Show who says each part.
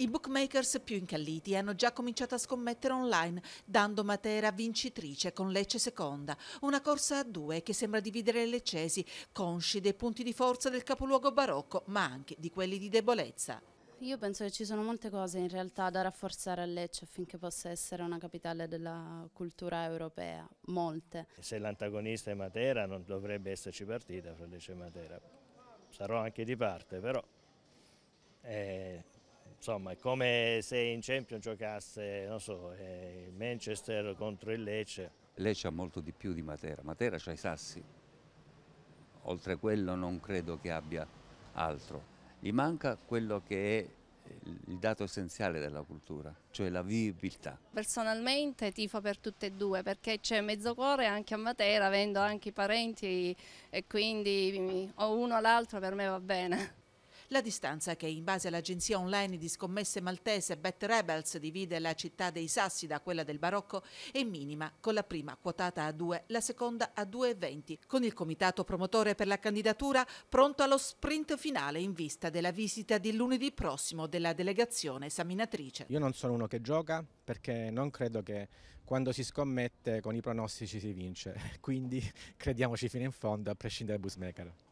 Speaker 1: I bookmakers più incalliti hanno già cominciato a scommettere online, dando Matera vincitrice con Lecce seconda, una corsa a due che sembra dividere le leccesi, consci dei punti di forza del capoluogo barocco, ma anche di quelli di debolezza.
Speaker 2: Io penso che ci sono molte cose in realtà da rafforzare a Lecce affinché possa essere una capitale della cultura europea, molte.
Speaker 3: Se l'antagonista è Matera non dovrebbe esserci partita fra Lecce e Matera, sarò anche di parte però... Eh insomma è come se in Champions giocasse non so, eh, il Manchester contro
Speaker 4: il Lecce. Lecce ha molto di più di Matera, Matera ha i sassi, oltre a quello non credo che abbia altro. Gli manca quello che è il dato essenziale della cultura, cioè la vivibilità.
Speaker 5: Personalmente tifo per tutte e due perché c'è mezzo cuore anche a Matera, avendo anche i parenti e quindi o uno o l'altro per me va bene. La distanza
Speaker 1: che in base all'agenzia online di scommesse maltese Bet Rebels divide la città dei Sassi da quella del Barocco è minima, con la prima quotata a 2, la seconda a 2,20, con il comitato promotore per la candidatura pronto allo sprint finale in vista della visita di lunedì prossimo della delegazione esaminatrice.
Speaker 5: Io non sono uno che gioca perché non credo che quando si scommette con i pronostici si vince, quindi crediamoci fino in fondo a prescindere dal busmaker.